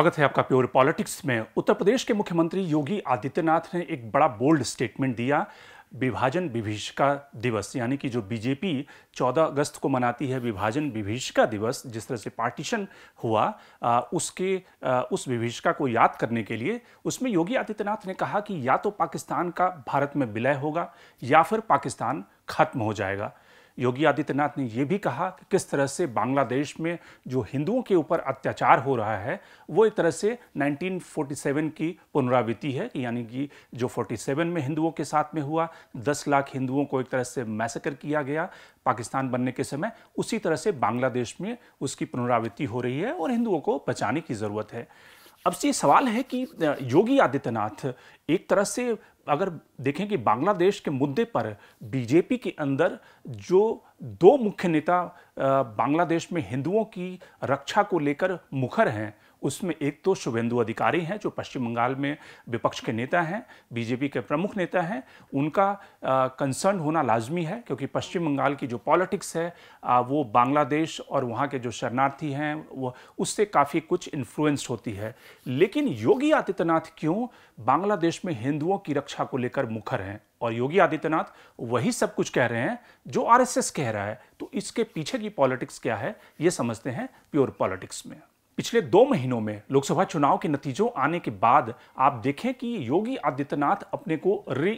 स्वागत है आपका प्योर पॉलिटिक्स में उत्तर प्रदेश के मुख्यमंत्री योगी आदित्यनाथ ने एक बड़ा बोल्ड स्टेटमेंट दिया विभाजन विभीषिका दिवस यानी कि जो बीजेपी 14 अगस्त को मनाती है विभाजन विभीषिका दिवस जिस तरह से पार्टीशन हुआ आ, उसके आ, उस विभीषिका को याद करने के लिए उसमें योगी आदित्यनाथ ने कहा कि या तो पाकिस्तान का भारत में विलय होगा या फिर पाकिस्तान खत्म हो जाएगा योगी आदित्यनाथ ने यह भी कहा कि किस तरह से बांग्लादेश में जो हिंदुओं के ऊपर अत्याचार हो रहा है वो एक तरह से 1947 की पुनरावृत्ति है कि यानी कि जो 47 में हिंदुओं के साथ में हुआ 10 लाख हिंदुओं को एक तरह से मैसेकर किया गया पाकिस्तान बनने के समय उसी तरह से बांग्लादेश में उसकी पुनरावृत्ति हो रही है और हिंदुओं को बचाने की ज़रूरत है अब से सवाल है कि योगी आदित्यनाथ एक तरह से अगर देखें कि बांग्लादेश के मुद्दे पर बीजेपी के अंदर जो दो मुख्य नेता बांग्लादेश में हिंदुओं की रक्षा को लेकर मुखर हैं उसमें एक तो शुभेंदु अधिकारी हैं जो पश्चिम बंगाल में विपक्ष के नेता हैं बीजेपी के प्रमुख नेता हैं उनका कंसर्न होना लाजमी है क्योंकि पश्चिम बंगाल की जो पॉलिटिक्स है आ, वो बांग्लादेश और वहाँ के जो शरणार्थी हैं वो उससे काफ़ी कुछ इन्फ्लुएंस होती है लेकिन योगी आदित्यनाथ क्यों बांग्लादेश में हिंदुओं की रक्षा को लेकर मुखर हैं और योगी आदित्यनाथ वही सब कुछ कह रहे हैं जो आरएसएस कह रहा है तो इसके पीछे की पॉलिटिक्स क्या है ये समझते हैं प्योर पॉलिटिक्स में पिछले दो महीनों में लोकसभा चुनाव के नतीजों आने के बाद आप देखें कि योगी आदित्यनाथ अपने को री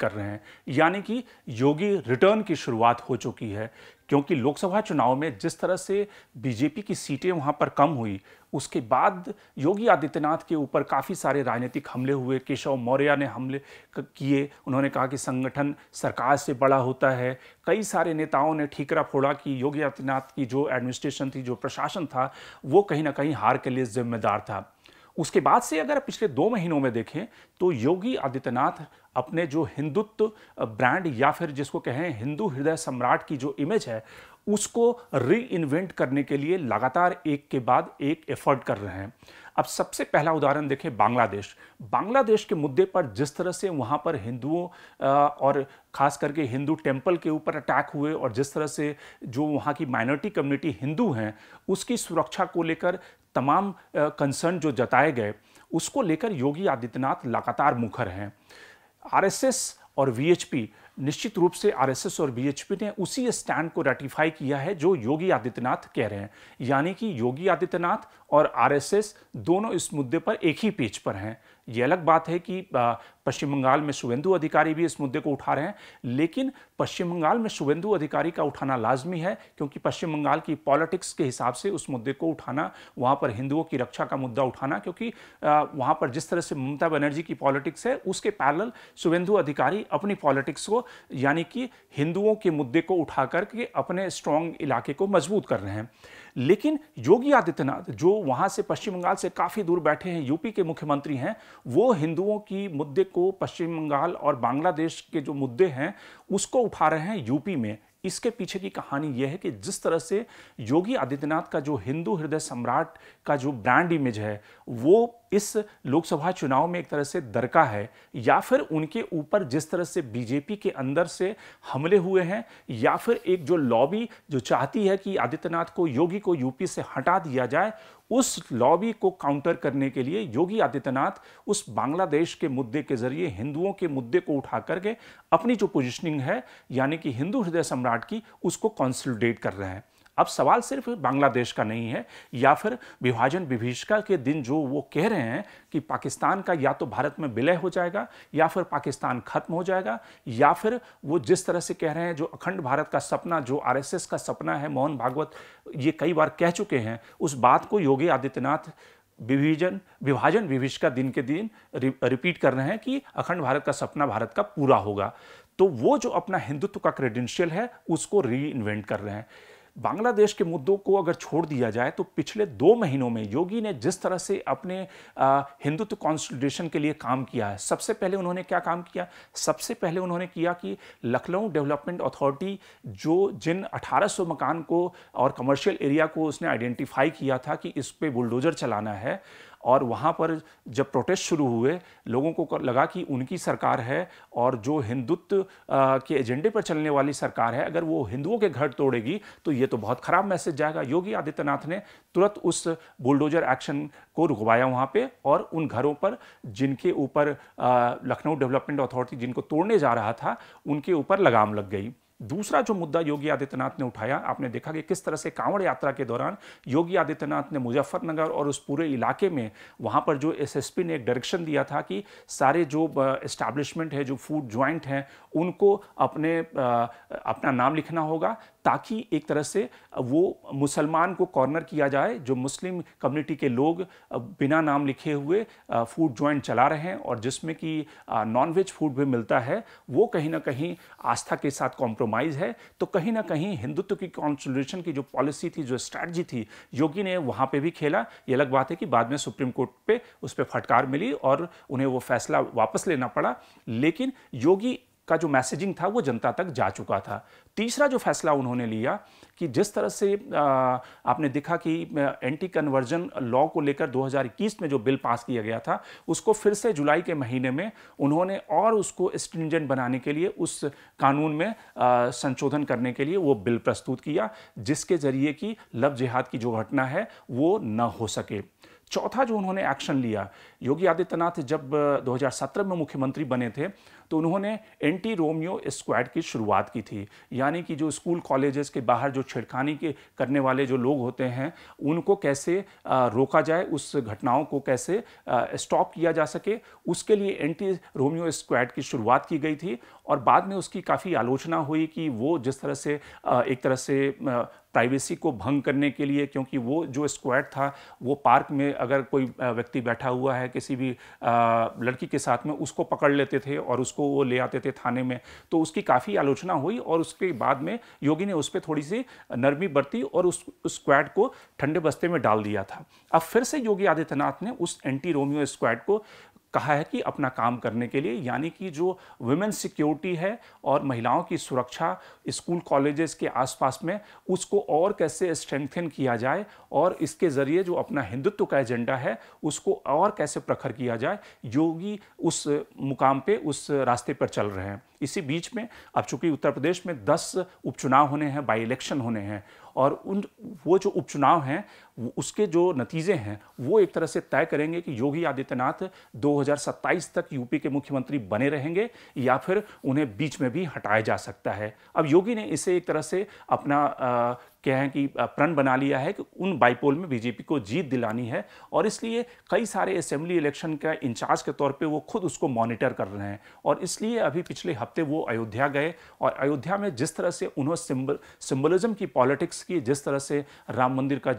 कर रहे हैं यानी कि योगी रिटर्न की शुरुआत हो चुकी है क्योंकि लोकसभा चुनाव में जिस तरह से बीजेपी की सीटें वहां पर कम हुई उसके बाद योगी आदित्यनाथ के ऊपर काफ़ी सारे राजनीतिक हमले हुए केशव मौर्य ने हमले किए उन्होंने कहा कि संगठन सरकार से बड़ा होता है कई सारे नेताओं ने ठीकरा फोड़ा कि योगी आदित्यनाथ की जो एडमिनिस्ट्रेशन थी जो प्रशासन था वो कहीं ना कहीं हार के लिए जिम्मेदार था उसके बाद से अगर पिछले दो महीनों में देखें तो योगी आदित्यनाथ अपने जो हिंदुत्व ब्रांड या फिर जिसको कहें हिंदू हृदय सम्राट की जो इमेज है उसको री इन्वेंट करने के लिए लगातार एक के बाद एक एफर्ट कर रहे हैं अब सबसे पहला उदाहरण देखें बांग्लादेश बांग्लादेश के मुद्दे पर जिस तरह से वहाँ पर हिंदुओं और ख़ास करके हिंदू टेम्पल के ऊपर अटैक हुए और जिस तरह से जो वहाँ की माइनॉरिटी कम्युनिटी हिंदू हैं उसकी सुरक्षा को लेकर तमाम कंसर्न जो जताए गए उसको लेकर योगी आदित्यनाथ लगातार मुखर हैं आरएसएस और वीएचपी निश्चित रूप से आरएसएस और बीएचपी ने उसी स्टैंड को रेटिफाई किया है जो योगी आदित्यनाथ कह रहे हैं यानी कि योगी आदित्यनाथ और आरएसएस दोनों इस मुद्दे पर एक ही पेज पर हैं ये अलग बात है कि पश्चिम बंगाल में शुभेंदु अधिकारी भी इस मुद्दे को उठा रहे हैं लेकिन पश्चिम बंगाल में शुभेंदु अधिकारी का उठाना लाजमी है क्योंकि पश्चिम बंगाल की पॉलिटिक्स के हिसाब से उस मुद्दे को उठाना वहाँ पर हिंदुओं की रक्षा का मुद्दा उठाना क्योंकि वहाँ पर जिस तरह से ममता बनर्जी की पॉलिटिक्स है उसके पैरल शुभेंदु अधिकारी अपनी पॉलिटिक्स को यानी कि हिंदुओं के मुद्दे को उठा करके अपने स्ट्रॉन्ग इलाके को मजबूत कर रहे हैं लेकिन योगी आदित्यनाथ जो वहां से पश्चिम बंगाल से काफ़ी दूर बैठे हैं यूपी के मुख्यमंत्री हैं वो हिंदुओं की मुद्दे को पश्चिम बंगाल और बांग्लादेश के जो मुद्दे हैं उसको उठा रहे हैं यूपी में इसके पीछे की कहानी यह है कि जिस तरह से योगी आदित्यनाथ का जो हिंदू हृदय सम्राट का जो ब्रांड इमेज है वो इस लोकसभा चुनाव में एक तरह से दरका है या फिर उनके ऊपर जिस तरह से बीजेपी के अंदर से हमले हुए हैं या फिर एक जो लॉबी जो चाहती है कि आदित्यनाथ को योगी को यूपी से हटा दिया जाए उस लॉबी को काउंटर करने के लिए योगी आदित्यनाथ उस बांग्लादेश के मुद्दे के जरिए हिंदुओं के मुद्दे को उठा करके अपनी जो पोजिशनिंग है यानी कि हिंदू हृदय सम्राट की उसको कॉन्सल्टेट कर रहे हैं अब सवाल सिर्फ बांग्लादेश का नहीं है या फिर विभाजन विभीषिका के दिन जो वो कह रहे हैं कि पाकिस्तान का या तो भारत में विलय हो जाएगा या फिर पाकिस्तान खत्म हो जाएगा या फिर वो जिस तरह से कह रहे हैं जो अखंड भारत का सपना जो आरएसएस का सपना है मोहन भागवत ये कई बार कह चुके हैं उस बात को योगी आदित्यनाथ विभिजन विभाजन विभिषका दिन के दिन रिपीट कर रहे हैं कि अखंड भारत का सपना भारत का पूरा होगा तो वो जो अपना हिंदुत्व का क्रेडेंशियल है उसको री इन्वेंट कर रहे हैं बांग्लादेश के मुद्दों को अगर छोड़ दिया जाए तो पिछले दो महीनों में योगी ने जिस तरह से अपने हिंदुत्व कॉन्स्टिट्यूशन के लिए काम किया है सबसे पहले उन्होंने क्या काम किया सबसे पहले उन्होंने किया कि लखनऊ डेवलपमेंट अथॉरिटी जो जिन 1800 मकान को और कमर्शियल एरिया को उसने आइडेंटिफाई किया था कि इस पर बुलडोजर चलाना है और वहाँ पर जब प्रोटेस्ट शुरू हुए लोगों को लगा कि उनकी सरकार है और जो हिंदुत्व के एजेंडे पर चलने वाली सरकार है अगर वो हिंदुओं के घर तोड़ेगी तो ये तो बहुत ख़राब मैसेज जाएगा योगी आदित्यनाथ ने तुरंत उस बुलडोजर एक्शन को रुकवाया वहाँ पे और उन घरों पर जिनके ऊपर लखनऊ डेवलपमेंट अथॉरिटी जिनको तोड़ने जा रहा था उनके ऊपर लगाम लग गई दूसरा जो मुद्दा योगी आदित्यनाथ ने उठाया आपने देखा कि किस तरह से कांवड़ यात्रा के दौरान योगी आदित्यनाथ ने मुजफ्फरनगर और उस पूरे इलाके में वहां पर जो एसएसपी ने एक डायरेक्शन दिया था कि सारे जो एस्टेब्लिशमेंट है जो फूड ज्वाइंट हैं उनको अपने अपना नाम लिखना होगा ताकि एक तरह से वो मुसलमान को कॉर्नर किया जाए जो मुस्लिम कम्युनिटी के लोग बिना नाम लिखे हुए फूड जॉइंट चला रहे हैं और जिसमें कि नॉनवेज फूड भी मिलता है वो कहीं ना कहीं आस्था के साथ कॉम्प्रोमाइज़ है तो कहीं ना कहीं हिंदुत्व की कॉन्स्टिट्यूशन की जो पॉलिसी थी जो स्ट्रैटी थी योगी ने वहाँ पर भी खेला ये अलग बात है कि बाद में सुप्रीम कोर्ट पर उस पर फटकार मिली और उन्हें वो फैसला वापस लेना पड़ा लेकिन योगी का जो मैसेजिंग था वो जनता तक जा चुका था तीसरा जो फैसला उन्होंने लिया कि जिस तरह से आपने देखा कि एंटी कन्वर्जन लॉ को लेकर 2021 में जो बिल पास किया गया था उसको फिर से जुलाई के महीने में उन्होंने और उसको स्ट्रिंजेंट बनाने के लिए उस कानून में संशोधन करने के लिए वो बिल प्रस्तुत किया जिसके ज़रिए कि लव जिहाद की जो घटना है वो न हो सके चौथा जो उन्होंने एक्शन लिया योगी आदित्यनाथ जब 2017 में मुख्यमंत्री बने थे तो उन्होंने एंटी रोमियो स्क्वाड की शुरुआत की थी यानी कि जो स्कूल कॉलेजेस के बाहर जो छिड़कानी के करने वाले जो लोग होते हैं उनको कैसे रोका जाए उस घटनाओं को कैसे स्टॉप किया जा सके उसके लिए एंटी रोमियो स्क्वाड की शुरुआत की गई थी और बाद में उसकी काफ़ी आलोचना हुई कि वो जिस तरह से एक तरह से प्राइवेसी को भंग करने के लिए क्योंकि वो जो स्क्वाड था वो पार्क में अगर कोई व्यक्ति बैठा हुआ है किसी भी लड़की के साथ में उसको पकड़ लेते थे और उसको वो ले आते थे थाने में तो उसकी काफ़ी आलोचना हुई और उसके बाद में योगी ने उस पर थोड़ी सी नरमी बरती और उस स्क्वाड को ठंडे बस्ते में डाल दिया था अब फिर से योगी आदित्यनाथ ने उस एंटी रोमियो स्क्वाड को कहा है कि अपना काम करने के लिए यानी कि जो वुमेन सिक्योरिटी है और महिलाओं की सुरक्षा स्कूल कॉलेजेस के आसपास में उसको और कैसे स्ट्रेंथन किया जाए और इसके ज़रिए जो अपना हिंदुत्व का एजेंडा है उसको और कैसे प्रखर किया जाए योगी उस मुकाम पे उस रास्ते पर चल रहे हैं इसी बीच में अब चूंकि उत्तर प्रदेश में 10 उपचुनाव होने हैं बाई इलेक्शन होने हैं और उन वो जो उपचुनाव हैं उसके जो नतीजे हैं वो एक तरह से तय करेंगे कि योगी आदित्यनाथ 2027 तक यूपी के मुख्यमंत्री बने रहेंगे या फिर उन्हें बीच में भी हटाया जा सकता है अब योगी ने इसे एक तरह से अपना आ, कहें कि प्रण बना लिया है कि उन बाईपोल में बीजेपी को जीत दिलानी है और इसलिए कई सारे असेंबली इलेक्शन का इंचार्ज के तौर पे वो खुद उसको मॉनिटर कर रहे हैं और इसलिए अभी पिछले हफ्ते वो अयोध्या गए और अयोध्या में जिस तरह से उन्होंने सिम्बल सिम्बलिज्म की पॉलिटिक्स की जिस तरह से राम मंदिर का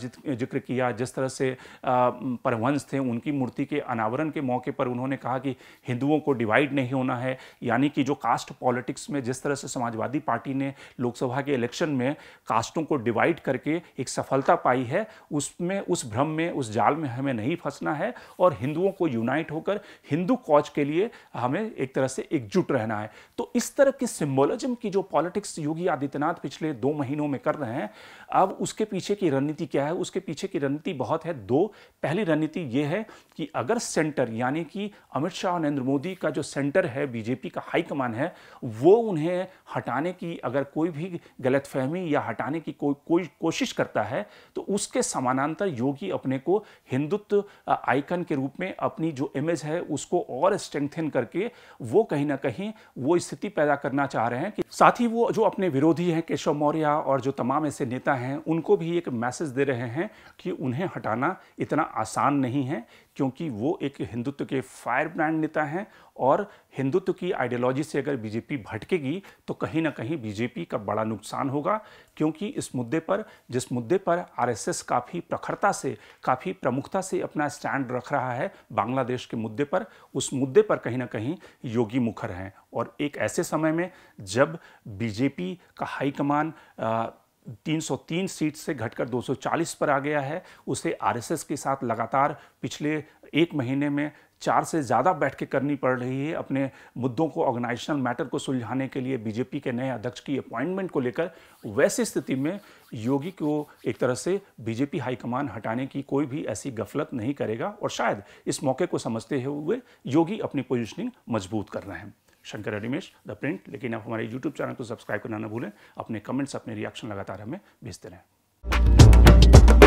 जिक्र किया जिस तरह से परवंश थे उनकी मूर्ति के अनावरण के मौके पर उन्होंने कहा कि हिंदुओं को डिवाइड नहीं होना है यानी कि जो कास्ट पॉलिटिक्स में जिस तरह से समाजवादी पार्टी ने लोकसभा के इलेक्शन में कास्टों को डिवाइड करके एक सफलता पाई है उसमें उस भ्रम में उस जाल में हमें नहीं फंसना है और हिंदुओं को यूनाइट होकर हिंदू कॉज के लिए हमें एक तरह से एकजुट रहना है तो इस तरह की सिम्बोलिज्म की जो पॉलिटिक्स योगी आदित्यनाथ पिछले दो महीनों में कर रहे हैं अब उसके पीछे की रणनीति क्या है उसके पीछे की रणनीति बहुत है दो पहली रणनीति ये है कि अगर सेंटर यानी कि अमित शाह नरेंद्र मोदी का जो सेंटर है बीजेपी का हाईकमान है वो उन्हें हटाने की अगर कोई भी गलतफहमी या हटाने की कोई कोई कोशिश करता है तो उसके समानांतर योगी अपने को हिंदुत्व आइकन के रूप में अपनी जो इमेज है उसको और स्ट्रेंथन करके वो कहीं ना कहीं वो स्थिति पैदा करना चाह रहे हैं कि साथ ही वो जो अपने विरोधी हैं केशव मौर्य और जो तमाम ऐसे नेता हैं उनको भी एक मैसेज दे रहे हैं कि उन्हें हटाना इतना आसान नहीं है क्योंकि वो एक हिंदुत्व के फायर ब्रांड नेता हैं और हिंदुत्व की आइडियोलॉजी से अगर बीजेपी भटकेगी तो कहीं ना कहीं बीजेपी का बड़ा नुकसान होगा क्योंकि इस मुद्दे पर जिस मुद्दे पर आरएसएस काफ़ी प्रखरता से काफ़ी प्रमुखता से अपना स्टैंड रख रहा है बांग्लादेश के मुद्दे पर उस मुद्दे पर कहीं ना कहीं योगी मुखर हैं और एक ऐसे समय में जब बीजेपी का हाईकमान 303 सीट से घटकर 240 पर आ गया है उसे आरएसएस के साथ लगातार पिछले एक महीने में चार से ज़्यादा बैठ के करनी पड़ रही है अपने मुद्दों को ऑर्गेनाइजेशनल मैटर को सुलझाने के लिए बीजेपी के नए अध्यक्ष की अपॉइंटमेंट को लेकर वैसी स्थिति में योगी को एक तरह से बीजेपी हाईकमान हटाने की कोई भी ऐसी गफलत नहीं करेगा और शायद इस मौके को समझते हुए योगी अपनी पोजिशनिंग मजबूत कर रहे हैं शंकर अनिमेश द प्रिंट लेकिन आप हमारे यूट्यूब चैनल को सब्सक्राइब करना ना भूलें अपने कमेंट्स अपने रिएक्शन लगातार हमें भेजते रहें